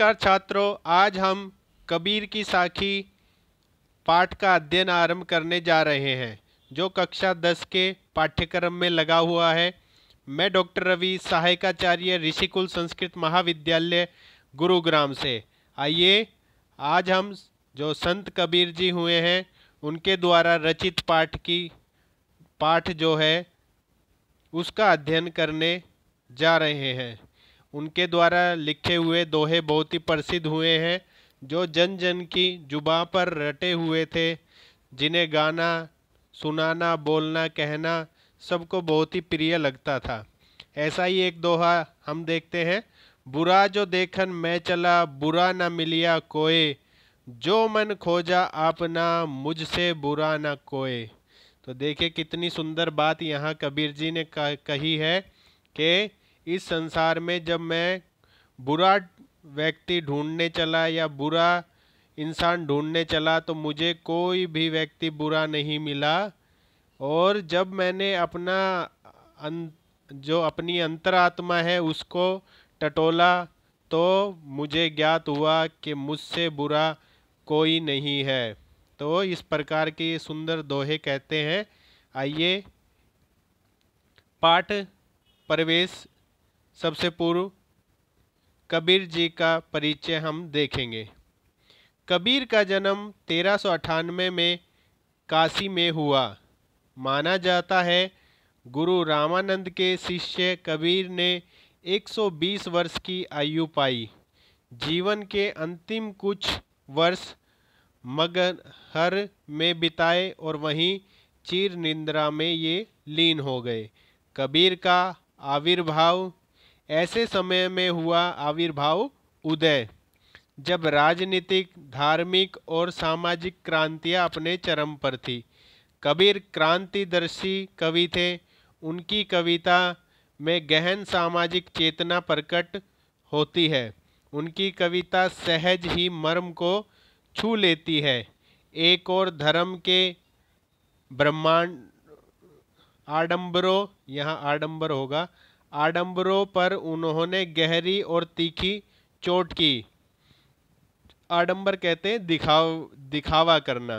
नमस्कार छात्रों आज हम कबीर की साखी पाठ का अध्ययन आरंभ करने जा रहे हैं जो कक्षा 10 के पाठ्यक्रम में लगा हुआ है मैं डॉक्टर रवि सहायकाचार्य ऋषिकुल संस्कृत महाविद्यालय गुरुग्राम से आइए आज हम जो संत कबीर जी हुए हैं उनके द्वारा रचित पाठ की पाठ जो है उसका अध्ययन करने जा रहे हैं उनके द्वारा लिखे हुए दोहे बहुत ही प्रसिद्ध हुए हैं जो जन जन की जुबा पर रटे हुए थे जिन्हें गाना सुनाना बोलना कहना सबको बहुत ही प्रिय लगता था ऐसा ही एक दोहा हम देखते हैं बुरा जो देखन मैं चला बुरा ना मिलिया कोए जो मन खोजा आपना मुझसे बुरा ना कोए तो देखिए कितनी सुंदर बात यहाँ कबीर जी ने कही है कि इस संसार में जब मैं बुरा व्यक्ति ढूंढने चला या बुरा इंसान ढूंढने चला तो मुझे कोई भी व्यक्ति बुरा नहीं मिला और जब मैंने अपना अं, जो अपनी अंतरात्मा है उसको टटोला तो मुझे ज्ञात हुआ कि मुझसे बुरा कोई नहीं है तो इस प्रकार के सुंदर दोहे कहते हैं आइए पाठ प्रवेश सबसे पूर्व कबीर जी का परिचय हम देखेंगे कबीर का जन्म तेरह में काशी में हुआ माना जाता है गुरु रामानंद के शिष्य कबीर ने 120 वर्ष की आयु पाई जीवन के अंतिम कुछ वर्ष मगहर में बिताए और वहीं चीर निंद्रा में ये लीन हो गए कबीर का आविर्भाव ऐसे समय में हुआ आविर्भाव उदय जब राजनीतिक धार्मिक और सामाजिक क्रांतियां अपने चरम पर थी कबीर क्रांतिदर्शी कवि थे उनकी कविता में गहन सामाजिक चेतना प्रकट होती है उनकी कविता सहज ही मर्म को छू लेती है एक और धर्म के ब्रह्मांड आडंबरों यहाँ आडंबर होगा आडंबरों पर उन्होंने गहरी और तीखी चोट की आडंबर कहते हैं दिखाव दिखावा करना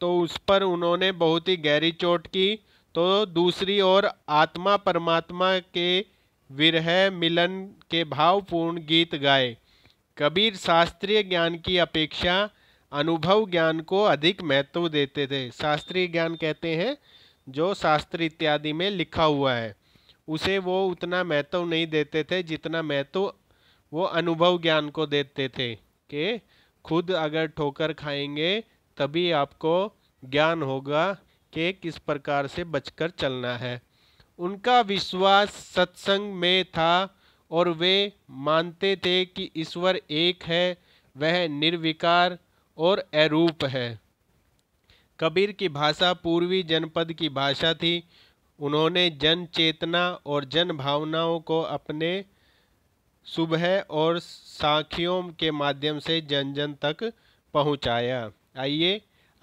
तो उस पर उन्होंने बहुत ही गहरी चोट की तो दूसरी ओर आत्मा परमात्मा के विरह मिलन के भावपूर्ण गीत गाए कबीर शास्त्रीय ज्ञान की अपेक्षा अनुभव ज्ञान को अधिक महत्व देते थे शास्त्रीय ज्ञान कहते हैं जो शास्त्र इत्यादि में लिखा हुआ है उसे वो उतना महत्व नहीं देते थे जितना महत्व वो अनुभव ज्ञान को देते थे कि खुद अगर ठोकर खाएंगे तभी आपको ज्ञान होगा कि किस प्रकार से बचकर चलना है उनका विश्वास सत्संग में था और वे मानते थे कि ईश्वर एक है वह निर्विकार और अरूप है कबीर की भाषा पूर्वी जनपद की भाषा थी उन्होंने जन चेतना और जन भावनाओं को अपने सुबह और साखियों के माध्यम से जन जन तक पहुंचाया। आइए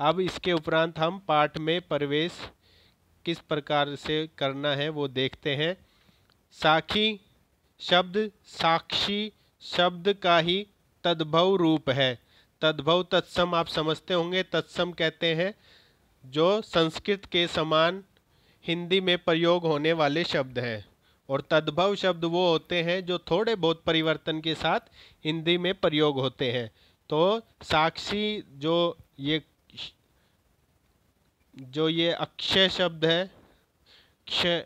अब इसके उपरांत हम पाठ में प्रवेश किस प्रकार से करना है वो देखते हैं साखी शब्द साक्षी शब्द का ही तद्भव रूप है तद्भव तत्सम आप समझते होंगे तत्सम कहते हैं जो संस्कृत के समान हिंदी में प्रयोग होने वाले शब्द हैं और तद्भव शब्द वो होते हैं जो थोड़े बहुत परिवर्तन के साथ हिंदी में प्रयोग होते हैं तो साक्षी जो ये जो ये अक्षय शब्द है क्षय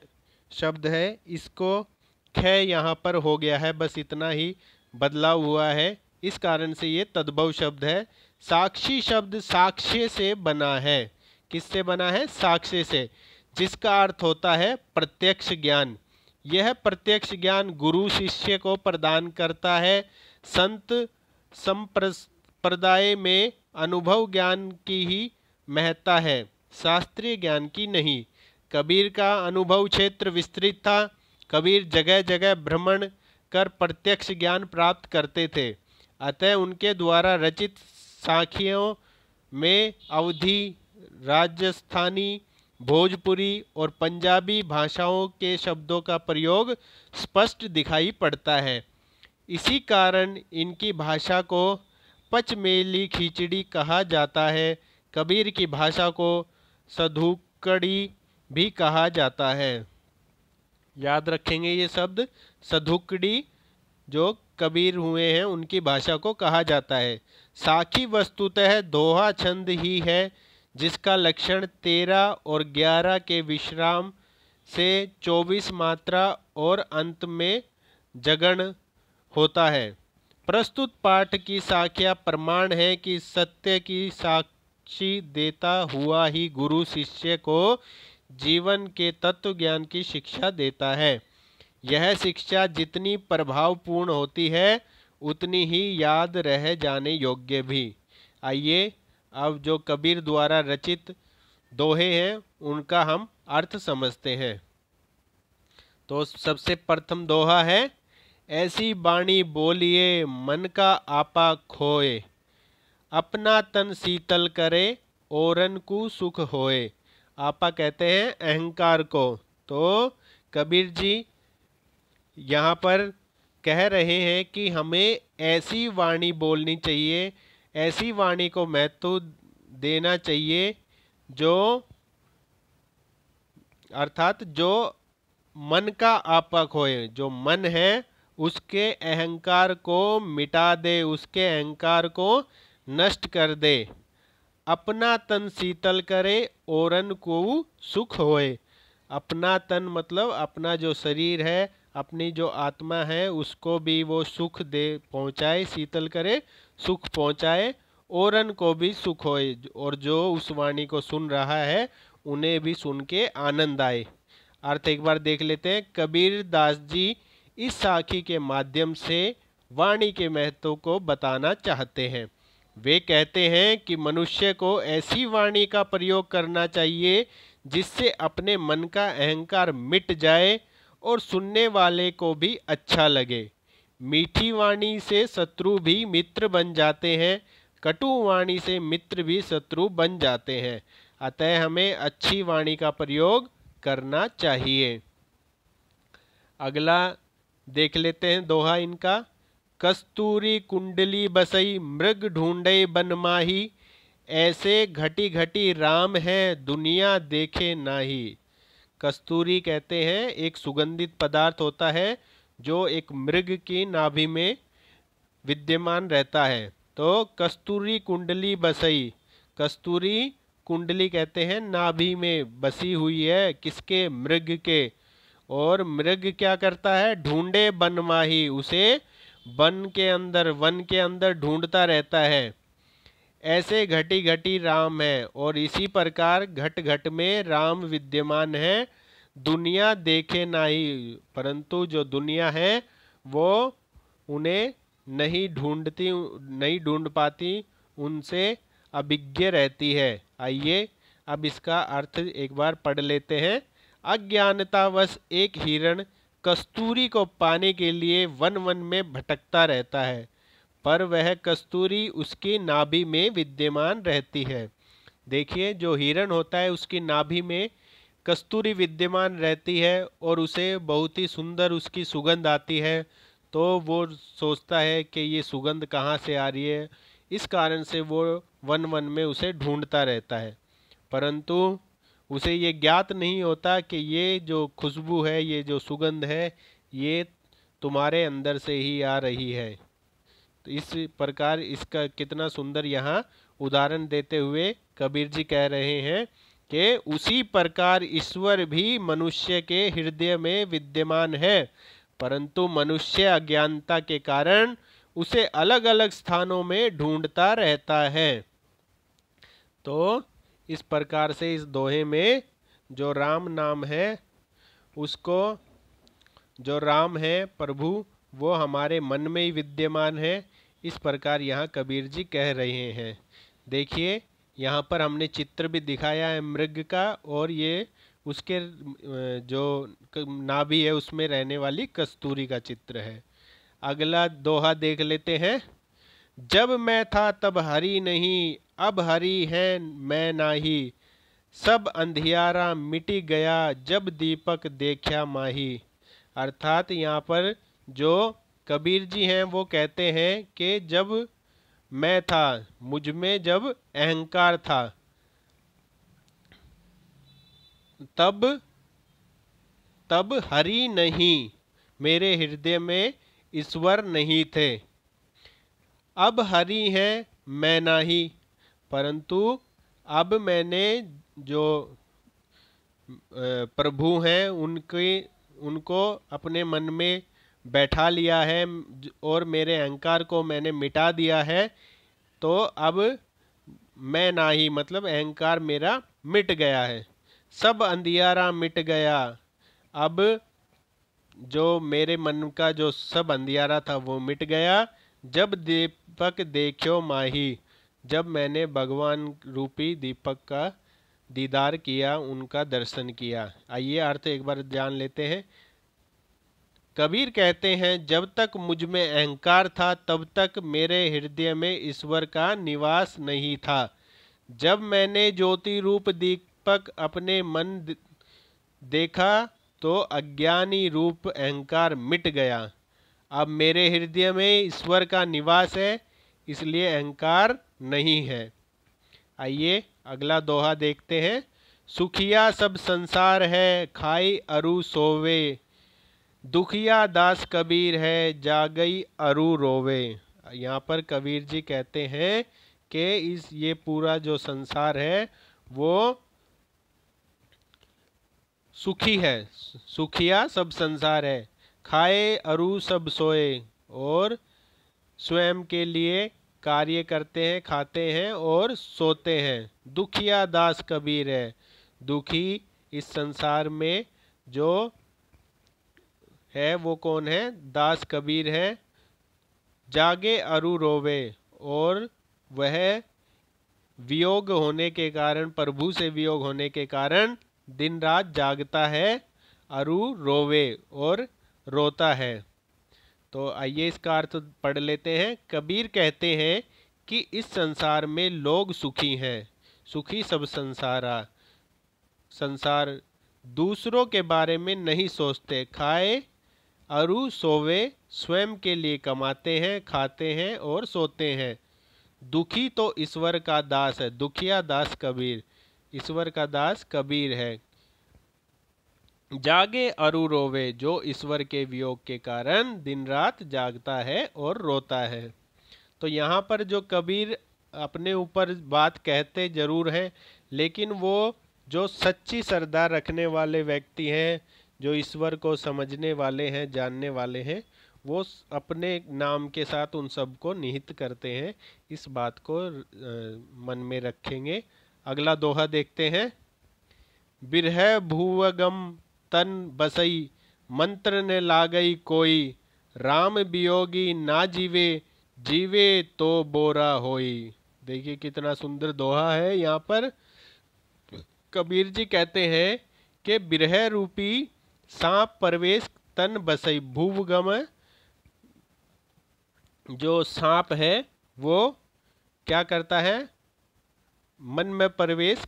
शब्द है इसको ख यहाँ पर हो गया है बस इतना ही बदलाव हुआ है इस कारण से ये तद्भव शब्द है साक्षी शब्द साक्ष्य से बना है किससे बना है साक्ष्य से जिसका अर्थ होता है प्रत्यक्ष ज्ञान यह प्रत्यक्ष ज्ञान गुरु शिष्य को प्रदान करता है संत संप्रदाय में अनुभव ज्ञान की ही महत्ता है शास्त्रीय ज्ञान की नहीं कबीर का अनुभव क्षेत्र विस्तृत था कबीर जगह जगह भ्रमण कर प्रत्यक्ष ज्ञान प्राप्त करते थे अतः उनके द्वारा रचित साखियों में अवधि राजस्थानी भोजपुरी और पंजाबी भाषाओं के शब्दों का प्रयोग स्पष्ट दिखाई पड़ता है इसी कारण इनकी भाषा को पचमेली खिचड़ी कहा जाता है कबीर की भाषा को सधुकड़ी भी कहा जाता है याद रखेंगे ये शब्द सधुकड़ी जो कबीर हुए हैं उनकी भाषा को कहा जाता है साखी वस्तुतः दोहा छंद ही है जिसका लक्षण तेरह और ग्यारह के विश्राम से चौबीस मात्रा और अंत में जगण होता है प्रस्तुत पाठ की साख्या प्रमाण है कि सत्य की साक्षी देता हुआ ही गुरु शिष्य को जीवन के तत्व ज्ञान की शिक्षा देता है यह शिक्षा जितनी प्रभावपूर्ण होती है उतनी ही याद रह जाने योग्य भी आइए अब जो कबीर द्वारा रचित दोहे हैं उनका हम अर्थ समझते हैं तो सबसे प्रथम दोहा है ऐसी बाणी बोलिए मन का आपा खोए अपना तन शीतल करे औरन को सुख होए आपा कहते हैं अहंकार को तो कबीर जी यहाँ पर कह रहे हैं कि हमें ऐसी वाणी बोलनी चाहिए ऐसी वाणी को महत्व देना चाहिए जो अर्थात जो मन का आपक होए जो मन है उसके अहंकार को मिटा दे उसके अहंकार को नष्ट कर दे अपना तन शीतल करे औरन को सुख होए अपना तन मतलब अपना जो शरीर है अपनी जो आत्मा है उसको भी वो सुख दे पहुंचाए शीतल करे सुख पहुंचाए और को भी सुख होए और जो उस वाणी को सुन रहा है उन्हें भी सुन के आनंद आए अर्थ एक बार देख लेते हैं कबीर दास जी इस साखी के माध्यम से वाणी के महत्व को बताना चाहते हैं वे कहते हैं कि मनुष्य को ऐसी वाणी का प्रयोग करना चाहिए जिससे अपने मन का अहंकार मिट जाए और सुनने वाले को भी अच्छा लगे मीठी वाणी से शत्रु भी मित्र बन जाते हैं कटु वाणी से मित्र भी शत्रु बन जाते हैं अतः हमें अच्छी वाणी का प्रयोग करना चाहिए अगला देख लेते हैं दोहा इनका कस्तूरी कुंडली बसई मृग ढूंढे बनमाही ऐसे घटी घटी राम है दुनिया देखे नाही कस्तूरी कहते हैं एक सुगंधित पदार्थ होता है जो एक मृग की नाभि में विद्यमान रहता है तो कस्तूरी कुंडली बसई कस्तूरी कुंडली कहते हैं नाभि में बसी हुई है किसके मृग के और मृग क्या करता है ढूंढे बनमाही उसे वन के अंदर वन के अंदर ढूंढता रहता है ऐसे घटी घटी राम है और इसी प्रकार घट घट में राम विद्यमान है दुनिया देखे नहीं परंतु जो दुनिया है वो उन्हें नहीं ढूंढती नहीं ढूंढ पाती उनसे अभिज्ञ रहती है आइए अब इसका अर्थ एक बार पढ़ लेते हैं अज्ञानतावश एक हिरण कस्तूरी को पाने के लिए वन वन में भटकता रहता है पर वह कस्तूरी उसकी नाभि में विद्यमान रहती है देखिए जो हिरण होता है उसकी नाभि में कस्तूरी विद्यमान रहती है और उसे बहुत ही सुंदर उसकी सुगंध आती है तो वो सोचता है कि ये सुगंध कहाँ से आ रही है इस कारण से वो वन वन में उसे ढूंढता रहता है परंतु उसे ये ज्ञात नहीं होता कि ये जो खुशबू है ये जो सुगंध है ये तुम्हारे अंदर से ही आ रही है तो इस प्रकार इसका कितना सुंदर यहाँ उदाहरण देते हुए कबीर जी कह रहे हैं के उसी प्रकार ईश्वर भी मनुष्य के हृदय में विद्यमान है परंतु मनुष्य अज्ञानता के कारण उसे अलग अलग स्थानों में ढूंढता रहता है तो इस प्रकार से इस दोहे में जो राम नाम है उसको जो राम है प्रभु वो हमारे मन में ही विद्यमान है इस प्रकार यहाँ कबीर जी कह रहे हैं देखिए यहाँ पर हमने चित्र भी दिखाया है मृग का और ये उसके जो नाभि है उसमें रहने वाली कस्तूरी का चित्र है अगला दोहा देख लेते हैं जब मैं था तब हरी नहीं अब हरी है मैं नाही सब अंधियारा मिटी गया जब दीपक देखा माही अर्थात यहाँ पर जो कबीर जी हैं वो कहते हैं कि जब मैं था मुझमें जब अहंकार था तब तब हरि नहीं मेरे हृदय में ईश्वर नहीं थे अब हरि है मैं ही परंतु अब मैंने जो प्रभु हैं उनके उनको अपने मन में बैठा लिया है और मेरे अहंकार को मैंने मिटा दिया है तो अब मैं ना ही मतलब अहंकार मेरा मिट गया है सब अंधियारा मिट गया अब जो मेरे मन का जो सब अंधियारा था वो मिट गया जब दीपक देखो माही जब मैंने भगवान रूपी दीपक का दीदार किया उनका दर्शन किया आइए अर्थ एक बार जान लेते हैं कबीर कहते हैं जब तक मुझ में अहंकार था तब तक मेरे हृदय में ईश्वर का निवास नहीं था जब मैंने ज्योति रूप दीपक अपने मन देखा तो अज्ञानी रूप अहंकार मिट गया अब मेरे हृदय में ईश्वर का निवास है इसलिए अहंकार नहीं है आइए अगला दोहा देखते हैं सुखिया सब संसार है खाई अरु सोवे दुखिया दास कबीर है जागई अरु रोवे यहाँ पर कबीर जी कहते हैं कि इस ये पूरा जो संसार है वो सुखी है सुखिया सब संसार है खाए अरु सब सोए और स्वयं के लिए कार्य करते हैं खाते हैं और सोते हैं दुखिया दास कबीर है दुखी इस संसार में जो है वो कौन है दास कबीर है जागे अरु रोवे और वह वियोग होने के कारण प्रभु से वियोग होने के कारण दिन रात जागता है अरु रोवे और रोता है तो आइए इसका अर्थ पढ़ लेते हैं कबीर कहते हैं कि इस संसार में लोग सुखी हैं सुखी सब संसारा संसार दूसरों के बारे में नहीं सोचते खाए अरु सोवे स्वयं के लिए कमाते हैं खाते हैं और सोते हैं दुखी तो ईश्वर का दास है दुखिया दास कबीर ईश्वर का दास कबीर है जागे अरु रोवे जो ईश्वर के वियोग के कारण दिन रात जागता है और रोता है तो यहाँ पर जो कबीर अपने ऊपर बात कहते जरूर हैं लेकिन वो जो सच्ची सरदार रखने वाले व्यक्ति हैं जो ईश्वर को समझने वाले हैं जानने वाले हैं वो अपने नाम के साथ उन सब को निहित करते हैं इस बात को मन में रखेंगे अगला दोहा देखते हैं बिरह भूवगम तन बसई मंत्र ने गई कोई राम वियोगी ना जीवे जीवे तो बोरा होई देखिए कितना सुंदर दोहा है यहाँ पर कबीर जी कहते हैं कि बिरह रूपी सांप प्रवेश तन बसई भूवगम जो सांप है वो क्या करता है मन में प्रवेश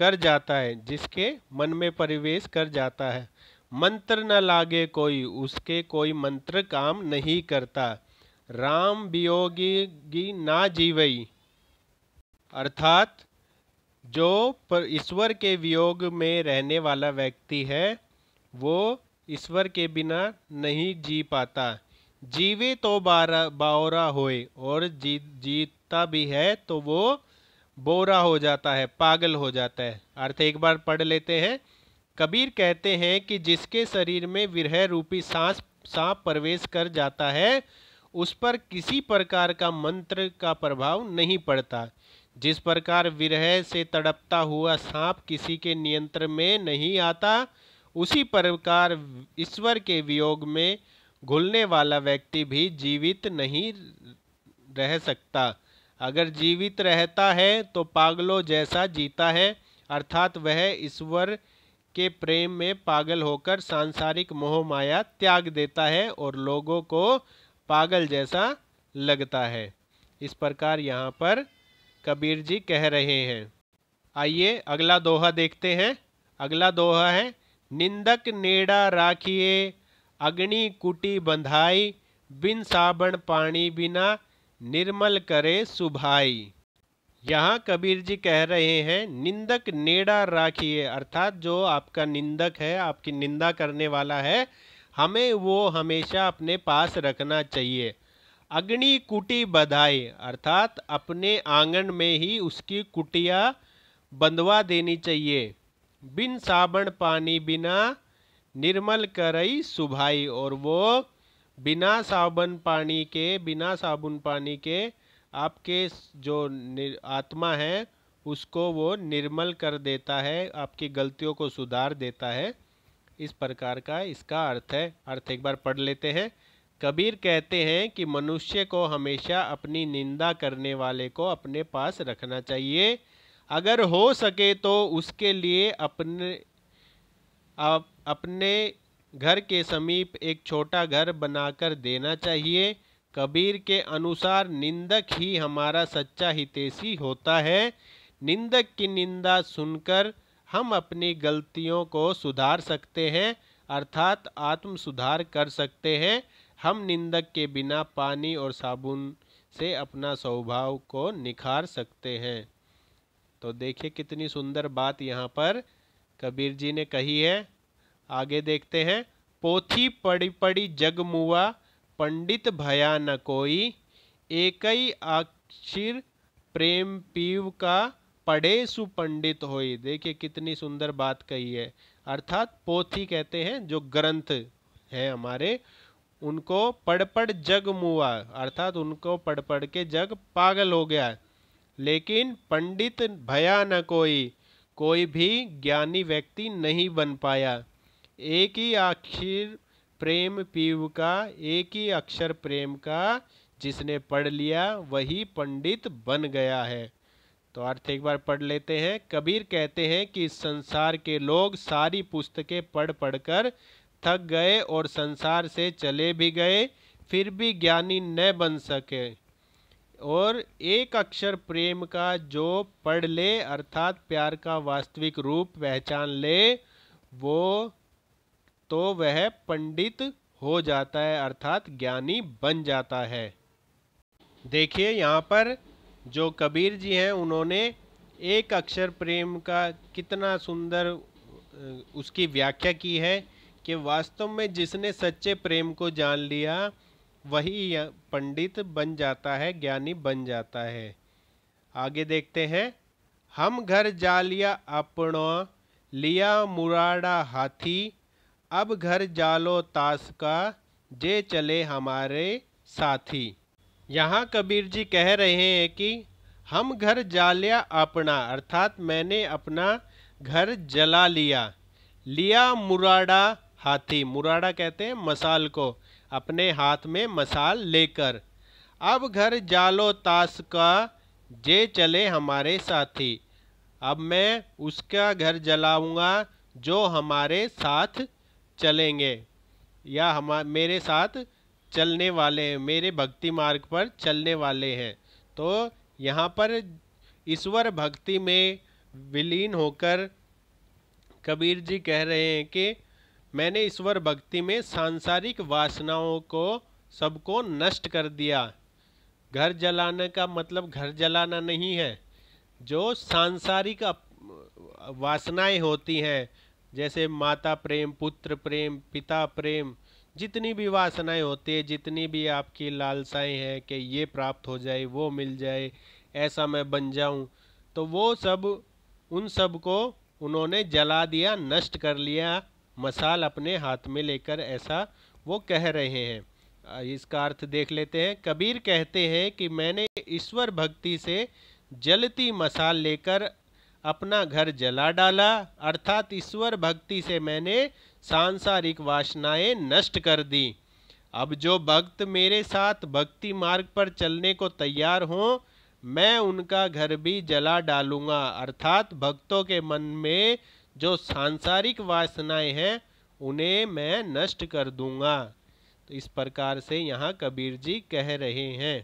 कर जाता है जिसके मन में प्रवेश कर जाता है मंत्र न लागे कोई उसके कोई मंत्र काम नहीं करता राम वियोगी ना जीवई अर्थात जो ईश्वर के वियोग में रहने वाला व्यक्ति है वो ईश्वर के बिना नहीं जी पाता जीवे तो बारा बावरा होए और जी जीतता भी है तो वो बोरा हो जाता है पागल हो जाता है अर्थ एक बार पढ़ लेते हैं कबीर कहते हैं कि जिसके शरीर में विरह रूपी सांस सांप प्रवेश कर जाता है उस पर किसी प्रकार का मंत्र का प्रभाव नहीं पड़ता जिस प्रकार विरह से तड़पता हुआ सांप किसी के नियंत्रण में नहीं आता उसी प्रकार ईश्वर के वियोग में घुलने वाला व्यक्ति भी जीवित नहीं रह सकता अगर जीवित रहता है तो पागलों जैसा जीता है अर्थात वह ईश्वर के प्रेम में पागल होकर सांसारिक मोह माया त्याग देता है और लोगों को पागल जैसा लगता है इस प्रकार यहाँ पर कबीर जी कह रहे हैं आइए अगला दोहा देखते हैं अगला दोहा है निंदक नेड़ा राखिए अग्नि कुटी बंधाई बिन साबण पानी बिना निर्मल करे सुभाई यहाँ कबीर जी कह रहे हैं निंदक नेड़ा राखिए अर्थात जो आपका निंदक है आपकी निंदा करने वाला है हमें वो हमेशा अपने पास रखना चाहिए अग्नि कुटी बधाई अर्थात अपने आंगन में ही उसकी कुटिया बंधवा देनी चाहिए बिन साबण पानी बिना निर्मल करई सुभाई और वो बिना साबुन पानी के बिना साबुन पानी के आपके जो आत्मा है उसको वो निर्मल कर देता है आपकी गलतियों को सुधार देता है इस प्रकार का इसका अर्थ है अर्थ एक बार पढ़ लेते हैं कबीर कहते हैं कि मनुष्य को हमेशा अपनी निंदा करने वाले को अपने पास रखना चाहिए अगर हो सके तो उसके लिए अपने आप अपने घर के समीप एक छोटा घर बनाकर देना चाहिए कबीर के अनुसार निंदक ही हमारा सच्चा हितेशी होता है निंदक की निंदा सुनकर हम अपनी गलतियों को सुधार सकते हैं अर्थात आत्म सुधार कर सकते हैं हम निंदक के बिना पानी और साबुन से अपना स्वभाव को निखार सकते हैं तो देखिए कितनी सुंदर बात यहाँ पर कबीर जी ने कही है आगे देखते हैं पोथी पड़ी पड़ी जग मुआ पंडित भया न कोई एक अक्षर प्रेम पीव का पढ़े सुपंडित होई देखिए कितनी सुंदर बात कही है अर्थात पोथी कहते हैं जो ग्रंथ हैं हमारे उनको पढ़ पढ़ जग मुआ अर्थात उनको पढ़ पढ़ के जग पागल हो गया है लेकिन पंडित भया न कोई कोई भी ज्ञानी व्यक्ति नहीं बन पाया एक ही अक्षर प्रेम पीव का एक ही अक्षर प्रेम का जिसने पढ़ लिया वही पंडित बन गया है तो अर्थ एक बार पढ़ लेते हैं कबीर कहते हैं कि संसार के लोग सारी पुस्तकें पढ़ पढ़कर थक गए और संसार से चले भी गए फिर भी ज्ञानी न बन सके और एक अक्षर प्रेम का जो पढ़ ले अर्थात प्यार का वास्तविक रूप पहचान ले वो तो वह पंडित हो जाता है अर्थात ज्ञानी बन जाता है देखिए यहाँ पर जो कबीर जी हैं उन्होंने एक अक्षर प्रेम का कितना सुंदर उसकी व्याख्या की है कि वास्तव में जिसने सच्चे प्रेम को जान लिया वही पंडित बन जाता है ज्ञानी बन जाता है आगे देखते हैं हम घर जा लिया अपनो लिया मुराड़ा हाथी अब घर जालो ताश का जे चले हमारे साथी यहाँ कबीर जी कह रहे हैं कि हम घर जा लिया अपना अर्थात मैंने अपना घर जला लिया लिया मुराड़ा हाथी मुराड़ा कहते हैं मसाल को अपने हाथ में मसाल लेकर अब घर जालो ताश का जे चले हमारे साथी अब मैं उसका घर जलाऊंगा जो हमारे साथ चलेंगे या हम मेरे साथ चलने वाले हैं मेरे भक्ति मार्ग पर चलने वाले हैं तो यहाँ पर ईश्वर भक्ति में विलीन होकर कबीर जी कह रहे हैं कि मैंने ईश्वर भक्ति में सांसारिक वासनाओं को सबको नष्ट कर दिया घर जलाने का मतलब घर जलाना नहीं है जो सांसारिक वासनाएं होती हैं जैसे माता प्रेम पुत्र प्रेम पिता प्रेम जितनी भी वासनाएं होती है जितनी भी आपकी लालसाएं हैं कि ये प्राप्त हो जाए वो मिल जाए ऐसा मैं बन जाऊं तो वो सब उन सब को उन्होंने जला दिया नष्ट कर लिया मसाल अपने हाथ में लेकर ऐसा वो कह रहे हैं इसका अर्थ देख लेते हैं कबीर कहते हैं कि मैंने ईश्वर भक्ति से जलती मसाल लेकर अपना घर जला डाला अर्थात ईश्वर भक्ति से मैंने सांसारिक वासनाएं नष्ट कर दी अब जो भक्त मेरे साथ भक्ति मार्ग पर चलने को तैयार हों मैं उनका घर भी जला डालूंगा अर्थात भक्तों के मन में जो सांसारिक वासनाएं हैं उन्हें मैं नष्ट कर दूंगा तो इस प्रकार से यहाँ कबीर जी कह रहे हैं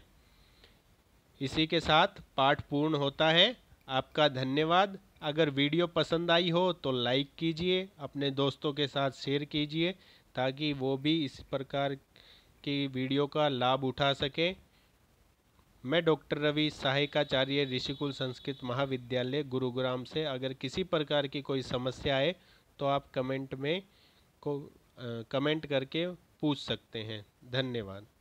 इसी के साथ पाठ पूर्ण होता है आपका धन्यवाद अगर वीडियो पसंद आई हो तो लाइक कीजिए अपने दोस्तों के साथ शेयर कीजिए ताकि वो भी इस प्रकार की वीडियो का लाभ उठा सकें मैं डॉक्टर रवि सहायकाचार्य ऋषिकुल संस्कृत महाविद्यालय गुरुग्राम से अगर किसी प्रकार की कोई समस्या आए तो आप कमेंट में को कमेंट करके पूछ सकते हैं धन्यवाद